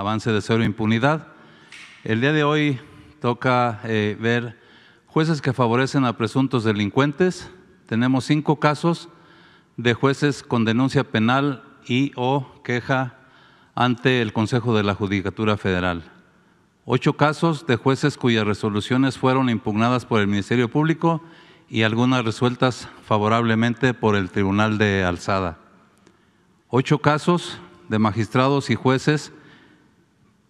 avance de cero impunidad. El día de hoy toca eh, ver jueces que favorecen a presuntos delincuentes. Tenemos cinco casos de jueces con denuncia penal y o queja ante el Consejo de la Judicatura Federal. Ocho casos de jueces cuyas resoluciones fueron impugnadas por el Ministerio Público y algunas resueltas favorablemente por el Tribunal de Alzada. Ocho casos de magistrados y jueces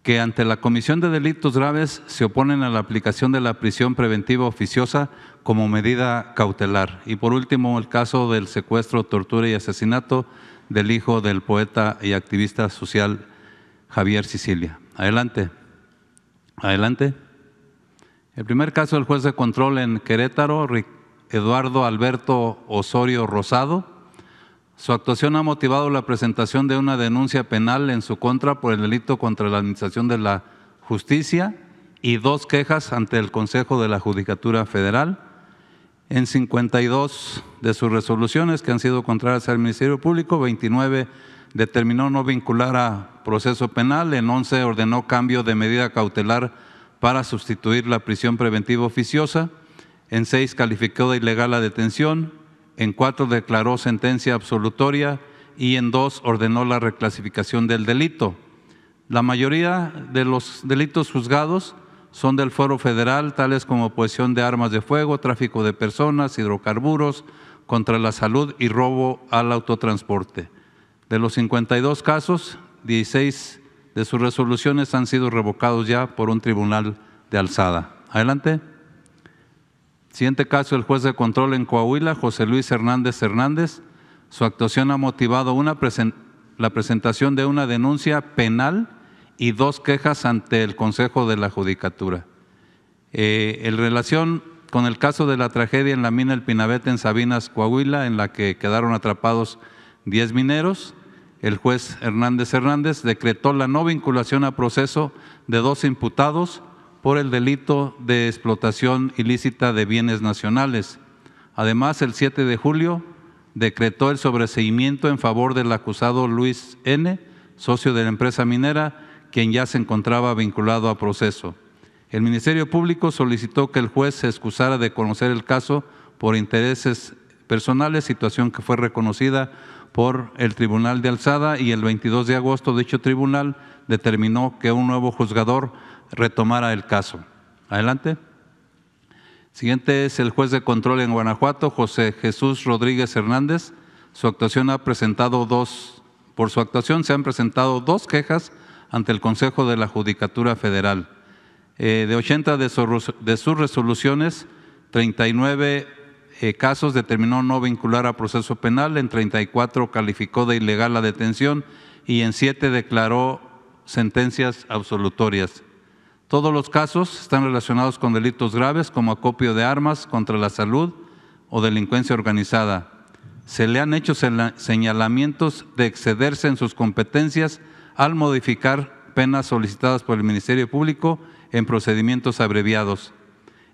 que ante la comisión de delitos graves se oponen a la aplicación de la prisión preventiva oficiosa como medida cautelar. Y por último, el caso del secuestro, tortura y asesinato del hijo del poeta y activista social Javier Sicilia. Adelante. Adelante. El primer caso del juez de control en Querétaro, Eduardo Alberto Osorio Rosado, su actuación ha motivado la presentación de una denuncia penal en su contra por el delito contra la Administración de la Justicia y dos quejas ante el Consejo de la Judicatura Federal. En 52 de sus resoluciones que han sido contrarias al Ministerio Público, 29 determinó no vincular a proceso penal, en 11 ordenó cambio de medida cautelar para sustituir la prisión preventiva oficiosa, en 6 calificó de ilegal la detención, en cuatro declaró sentencia absolutoria y en dos ordenó la reclasificación del delito. La mayoría de los delitos juzgados son del fuero federal, tales como posesión de armas de fuego, tráfico de personas, hidrocarburos, contra la salud y robo al autotransporte. De los 52 casos, 16 de sus resoluciones han sido revocados ya por un tribunal de alzada. Adelante. Siguiente caso, el juez de control en Coahuila, José Luis Hernández Hernández. Su actuación ha motivado la presentación de una denuncia penal y dos quejas ante el Consejo de la Judicatura. Eh, en relación con el caso de la tragedia en la mina El Pinabete en Sabinas, Coahuila, en la que quedaron atrapados 10 mineros, el juez Hernández Hernández decretó la no vinculación a proceso de dos imputados por el delito de explotación ilícita de bienes nacionales. Además, el 7 de julio decretó el sobreseimiento en favor del acusado Luis N., socio de la empresa minera, quien ya se encontraba vinculado a proceso. El Ministerio Público solicitó que el juez se excusara de conocer el caso por intereses personales, situación que fue reconocida por el Tribunal de Alzada y el 22 de agosto dicho tribunal determinó que un nuevo juzgador retomara el caso. Adelante. Siguiente es el juez de control en Guanajuato, José Jesús Rodríguez Hernández. Su actuación ha presentado dos, por su actuación se han presentado dos quejas ante el Consejo de la Judicatura Federal. Eh, de 80 de, de sus resoluciones, 39 eh, casos determinó no vincular a proceso penal, en 34 calificó de ilegal la detención y en 7 declaró sentencias absolutorias. Todos los casos están relacionados con delitos graves como acopio de armas contra la salud o delincuencia organizada. Se le han hecho señalamientos de excederse en sus competencias al modificar penas solicitadas por el Ministerio Público en procedimientos abreviados.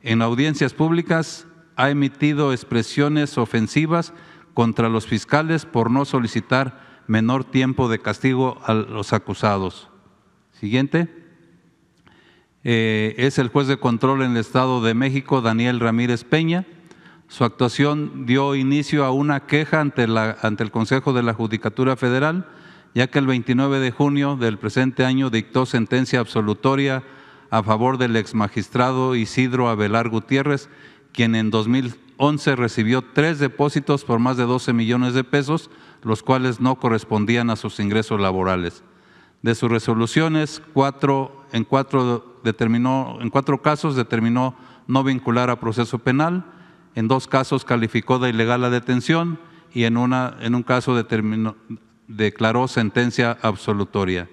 En audiencias públicas ha emitido expresiones ofensivas contra los fiscales por no solicitar menor tiempo de castigo a los acusados. Siguiente. Eh, es el juez de control en el Estado de México, Daniel Ramírez Peña. Su actuación dio inicio a una queja ante, ante el Consejo de la Judicatura Federal, ya que el 29 de junio del presente año dictó sentencia absolutoria a favor del exmagistrado Isidro Abelar Gutiérrez quien en 2011 recibió tres depósitos por más de 12 millones de pesos, los cuales no correspondían a sus ingresos laborales. De sus resoluciones, cuatro, en, cuatro determinó, en cuatro casos determinó no vincular a proceso penal, en dos casos calificó de ilegal la detención y en, una, en un caso determinó, declaró sentencia absolutoria.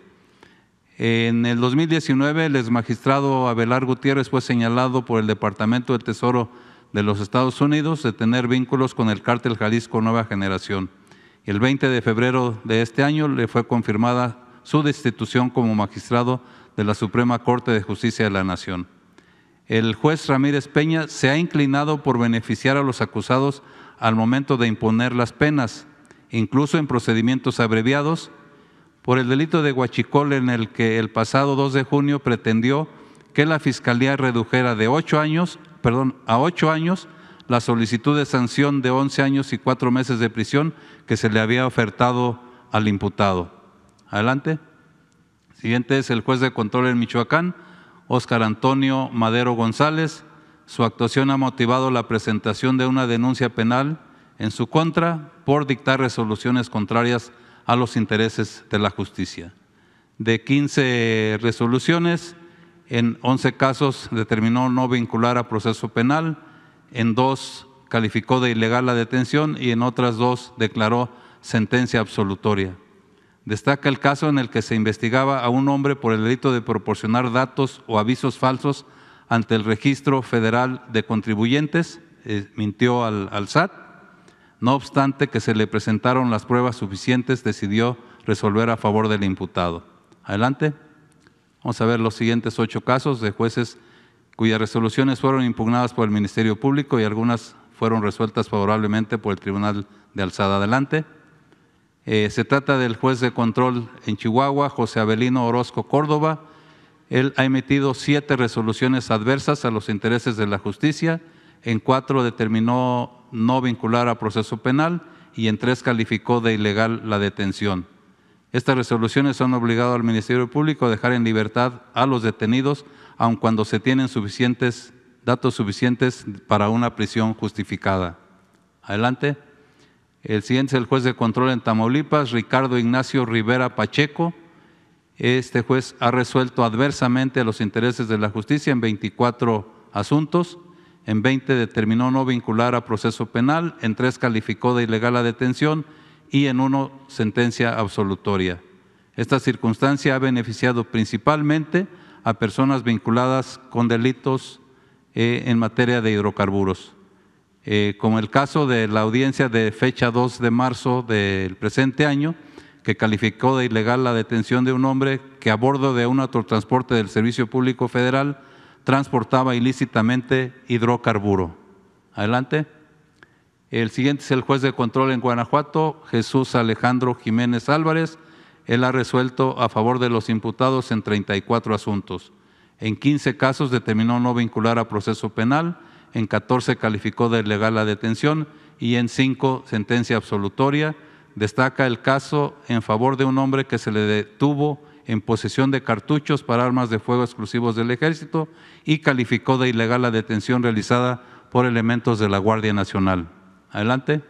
En el 2019, el magistrado Abelar Gutiérrez fue señalado por el Departamento del Tesoro de los Estados Unidos de tener vínculos con el cártel Jalisco Nueva Generación. El 20 de febrero de este año le fue confirmada su destitución como magistrado de la Suprema Corte de Justicia de la Nación. El juez Ramírez Peña se ha inclinado por beneficiar a los acusados al momento de imponer las penas, incluso en procedimientos abreviados, por el delito de huachicol en el que el pasado 2 de junio pretendió que la Fiscalía redujera de ocho años perdón, a ocho años la solicitud de sanción de 11 años y cuatro meses de prisión que se le había ofertado al imputado. Adelante. Siguiente es el juez de control en Michoacán, Óscar Antonio Madero González. Su actuación ha motivado la presentación de una denuncia penal en su contra por dictar resoluciones contrarias a los intereses de la justicia. De 15 resoluciones, en 11 casos determinó no vincular a proceso penal, en dos calificó de ilegal la detención y en otras dos declaró sentencia absolutoria. Destaca el caso en el que se investigaba a un hombre por el delito de proporcionar datos o avisos falsos ante el Registro Federal de Contribuyentes, eh, mintió al SAT. No obstante que se le presentaron las pruebas suficientes, decidió resolver a favor del imputado. Adelante. Vamos a ver los siguientes ocho casos de jueces cuyas resoluciones fueron impugnadas por el Ministerio Público y algunas fueron resueltas favorablemente por el Tribunal de Alzada Adelante. Eh, se trata del juez de control en Chihuahua, José Abelino Orozco Córdoba. Él ha emitido siete resoluciones adversas a los intereses de la justicia, en cuatro determinó no vincular a proceso penal y en tres calificó de ilegal la detención. Estas resoluciones son obligado al Ministerio Público a dejar en libertad a los detenidos, aun cuando se tienen suficientes datos suficientes para una prisión justificada. Adelante. El siguiente es el juez de control en Tamaulipas, Ricardo Ignacio Rivera Pacheco. Este juez ha resuelto adversamente los intereses de la justicia en 24 asuntos. En 20 determinó no vincular a proceso penal, en 3 calificó de ilegal la detención y en uno sentencia absolutoria. Esta circunstancia ha beneficiado principalmente a personas vinculadas con delitos eh, en materia de hidrocarburos, eh, como el caso de la audiencia de fecha 2 de marzo del presente año, que calificó de ilegal la detención de un hombre que a bordo de un autotransporte del Servicio Público Federal transportaba ilícitamente hidrocarburo. Adelante. El siguiente es el juez de control en Guanajuato, Jesús Alejandro Jiménez Álvarez. Él ha resuelto a favor de los imputados en 34 asuntos. En 15 casos determinó no vincular a proceso penal, en 14 calificó de ilegal la detención y en 5 sentencia absolutoria. Destaca el caso en favor de un hombre que se le detuvo en posesión de cartuchos para armas de fuego exclusivos del ejército y calificó de ilegal la detención realizada por elementos de la Guardia Nacional. Adelante.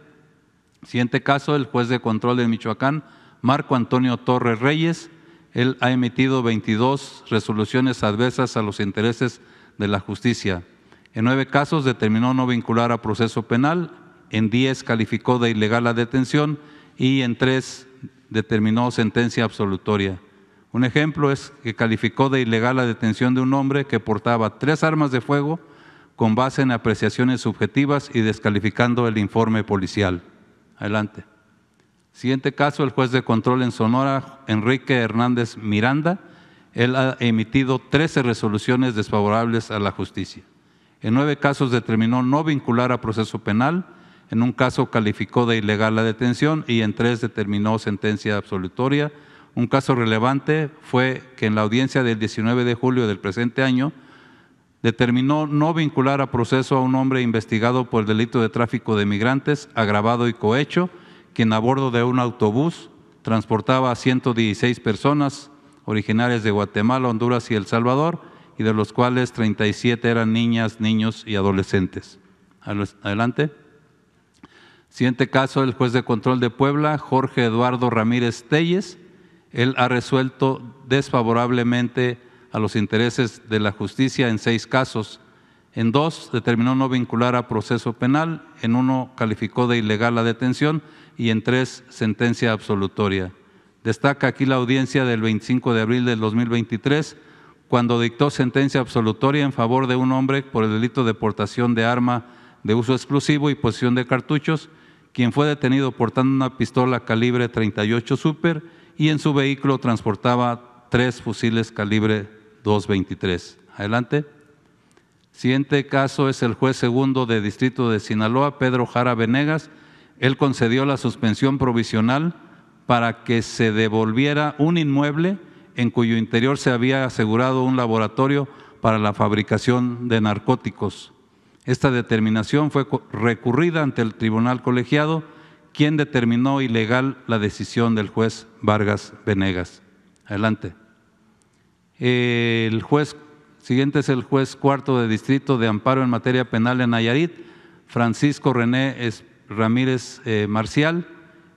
Siguiente caso, el juez de control de Michoacán, Marco Antonio Torres Reyes. Él ha emitido 22 resoluciones adversas a los intereses de la justicia. En nueve casos determinó no vincular a proceso penal, en diez calificó de ilegal la detención y en tres determinó sentencia absolutoria. Un ejemplo es que calificó de ilegal la detención de un hombre que portaba tres armas de fuego, con base en apreciaciones subjetivas y descalificando el informe policial. Adelante. Siguiente caso, el juez de control en Sonora, Enrique Hernández Miranda. Él ha emitido 13 resoluciones desfavorables a la justicia. En nueve casos determinó no vincular a proceso penal, en un caso calificó de ilegal la detención y en tres determinó sentencia absolutoria. Un caso relevante fue que en la audiencia del 19 de julio del presente año, determinó no vincular a proceso a un hombre investigado por el delito de tráfico de migrantes agravado y cohecho, quien a bordo de un autobús transportaba a 116 personas originarias de Guatemala, Honduras y El Salvador, y de los cuales 37 eran niñas, niños y adolescentes. Adelante. Siguiente caso, el juez de control de Puebla, Jorge Eduardo Ramírez Telles. Él ha resuelto desfavorablemente a los intereses de la justicia en seis casos. En dos, determinó no vincular a proceso penal. En uno, calificó de ilegal la detención. Y en tres, sentencia absolutoria. Destaca aquí la audiencia del 25 de abril del 2023, cuando dictó sentencia absolutoria en favor de un hombre por el delito de portación de arma de uso exclusivo y posesión de cartuchos, quien fue detenido portando una pistola calibre 38 Super y en su vehículo transportaba tres fusiles calibre 2.23. Adelante. Siguiente caso es el juez segundo de distrito de Sinaloa, Pedro Jara Venegas. Él concedió la suspensión provisional para que se devolviera un inmueble en cuyo interior se había asegurado un laboratorio para la fabricación de narcóticos. Esta determinación fue recurrida ante el tribunal colegiado, quien determinó ilegal la decisión del juez Vargas Venegas. Adelante. El juez siguiente es el juez cuarto de distrito de amparo en materia penal en Nayarit, Francisco René Ramírez eh, Marcial.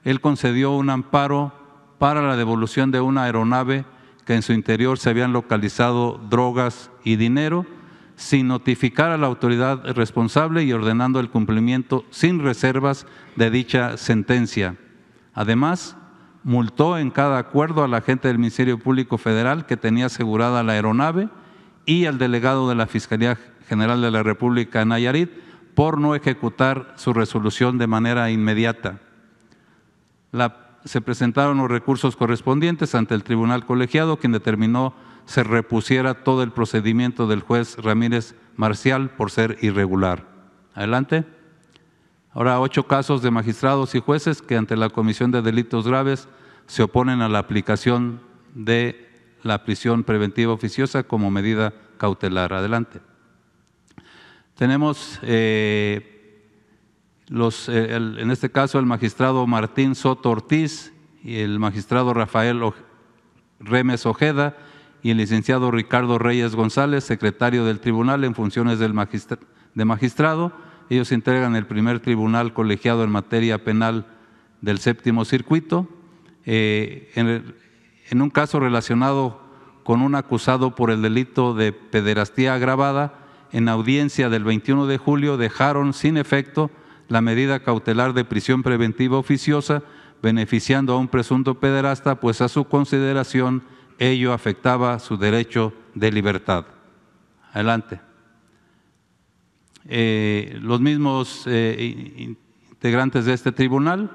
Él concedió un amparo para la devolución de una aeronave que en su interior se habían localizado drogas y dinero, sin notificar a la autoridad responsable y ordenando el cumplimiento sin reservas de dicha sentencia. Además, multó en cada acuerdo a la agente del Ministerio Público Federal que tenía asegurada la aeronave y al delegado de la Fiscalía General de la República Nayarit por no ejecutar su resolución de manera inmediata. se presentaron los recursos correspondientes ante el Tribunal Colegiado, quien determinó se repusiera todo el procedimiento del juez Ramírez Marcial por ser irregular. Adelante. Ahora, ocho casos de magistrados y jueces que ante la comisión de delitos graves se oponen a la aplicación de la prisión preventiva oficiosa como medida cautelar. Adelante. Tenemos, eh, eh, en este caso, el magistrado Martín Soto Ortiz y el magistrado Rafael Remes Ojeda y el licenciado Ricardo Reyes González, secretario del tribunal en funciones de magistrado ellos entregan el primer tribunal colegiado en materia penal del séptimo circuito. Eh, en, en un caso relacionado con un acusado por el delito de pederastía agravada, en audiencia del 21 de julio dejaron sin efecto la medida cautelar de prisión preventiva oficiosa, beneficiando a un presunto pederasta, pues a su consideración ello afectaba su derecho de libertad. Adelante. Eh, los mismos eh, integrantes de este tribunal,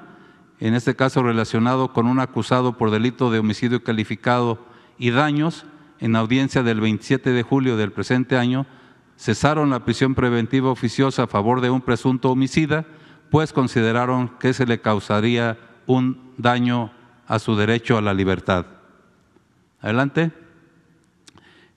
en este caso relacionado con un acusado por delito de homicidio calificado y daños, en audiencia del 27 de julio del presente año, cesaron la prisión preventiva oficiosa a favor de un presunto homicida, pues consideraron que se le causaría un daño a su derecho a la libertad. Adelante.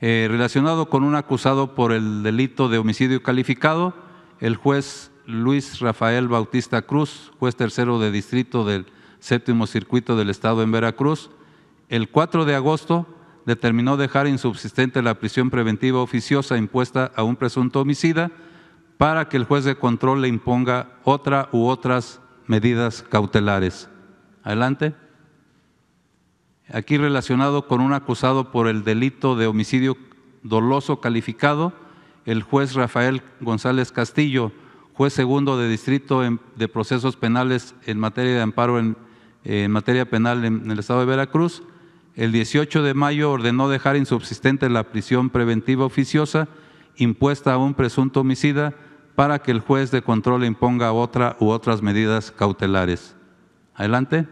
Eh, relacionado con un acusado por el delito de homicidio calificado, el juez Luis Rafael Bautista Cruz, juez tercero de distrito del séptimo circuito del Estado en Veracruz, el 4 de agosto determinó dejar insubsistente la prisión preventiva oficiosa impuesta a un presunto homicida para que el juez de control le imponga otra u otras medidas cautelares. Adelante aquí relacionado con un acusado por el delito de homicidio doloso calificado, el juez Rafael González Castillo, juez segundo de distrito de procesos penales en materia de amparo en, materia penal en el estado de Veracruz, el 18 de mayo ordenó dejar insubsistente la prisión preventiva oficiosa impuesta a un presunto homicida para que el juez de control imponga otra u otras medidas cautelares. Adelante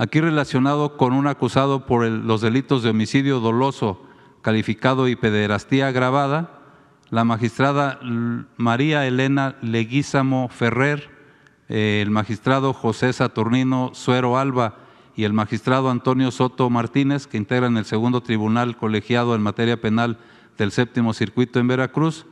aquí relacionado con un acusado por los delitos de homicidio doloso calificado y pederastía agravada, la magistrada María Elena Leguísamo Ferrer, eh, el magistrado José Saturnino Suero Alba y el magistrado Antonio Soto Martínez, que integran el segundo tribunal colegiado en materia penal del séptimo circuito en Veracruz,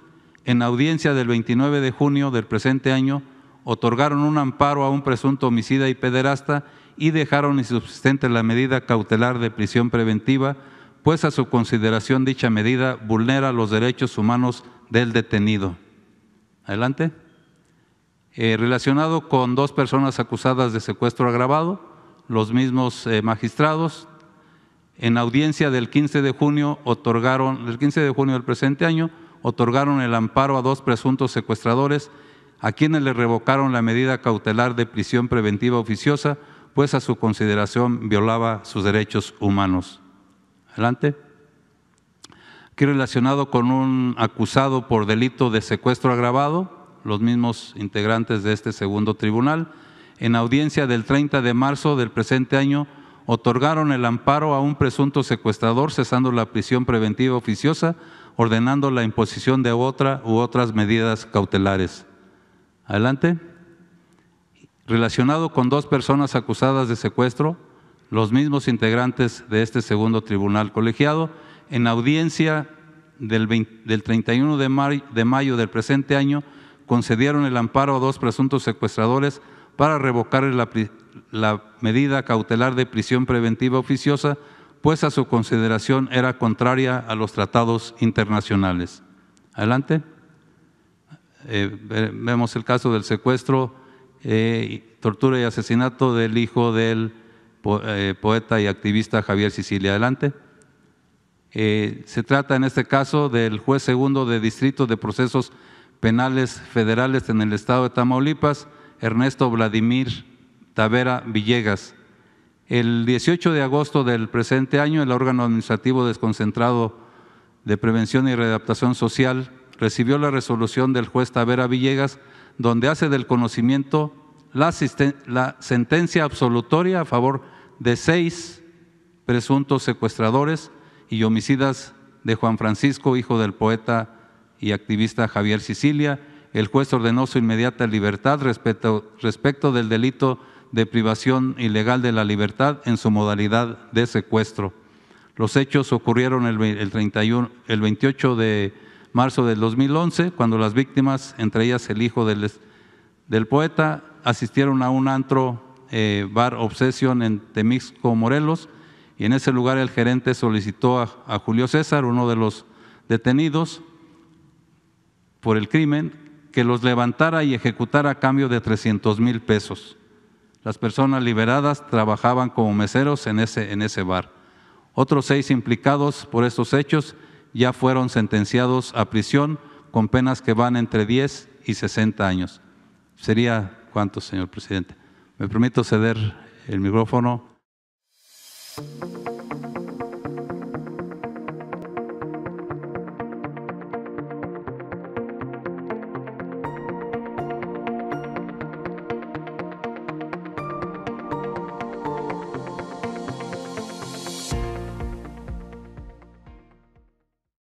en audiencia del 29 de junio del presente año, otorgaron un amparo a un presunto homicida y pederasta y dejaron insubsistente la medida cautelar de prisión preventiva, pues a su consideración dicha medida vulnera los derechos humanos del detenido. Adelante. Eh, relacionado con dos personas acusadas de secuestro agravado, los mismos eh, magistrados, en audiencia del 15 de junio otorgaron, del 15 de junio del presente año, otorgaron el amparo a dos presuntos secuestradores a quienes le revocaron la medida cautelar de prisión preventiva oficiosa pues a su consideración violaba sus derechos humanos. Adelante. Aquí relacionado con un acusado por delito de secuestro agravado, los mismos integrantes de este segundo tribunal, en audiencia del 30 de marzo del presente año, otorgaron el amparo a un presunto secuestrador cesando la prisión preventiva oficiosa, ordenando la imposición de otra u otras medidas cautelares. Adelante relacionado con dos personas acusadas de secuestro, los mismos integrantes de este segundo tribunal colegiado, en audiencia del, 31 de mayo, del presente año, concedieron el amparo a dos presuntos secuestradores para revocar la, medida cautelar de prisión preventiva oficiosa, pues a su consideración era contraria a los tratados internacionales. Adelante. Eh, vemos el caso del secuestro eh, tortura y asesinato del hijo del eh, poeta y activista Javier Sicilia. Adelante. Eh, se trata en este caso del juez segundo de distrito de procesos penales federales en el estado de Tamaulipas, Ernesto Vladimir Tavera Villegas. El 18 de agosto del presente año, el órgano administrativo desconcentrado de prevención y readaptación social recibió la resolución del juez Tavera Villegas donde hace del conocimiento la, sentencia absolutoria a favor de seis presuntos secuestradores y homicidas de Juan Francisco, hijo del poeta y activista Javier Sicilia. El juez ordenó su inmediata libertad respecto, del delito de privación ilegal de la libertad en su modalidad de secuestro. Los hechos ocurrieron el, el 28 de marzo del 2011, cuando las víctimas, entre ellas el hijo del, poeta, asistieron a un antro eh, bar Obsession en Temixco, Morelos, y en ese lugar el gerente solicitó a, Julio César, uno de los detenidos por el crimen, que los levantara y ejecutara a cambio de 300 mil pesos. Las personas liberadas trabajaban como meseros en ese, en ese bar. Otros seis implicados por estos hechos ya fueron sentenciados a prisión con penas que van entre 10 y 60 años. ¿Sería cuánto, señor presidente? Me permito ceder el micrófono.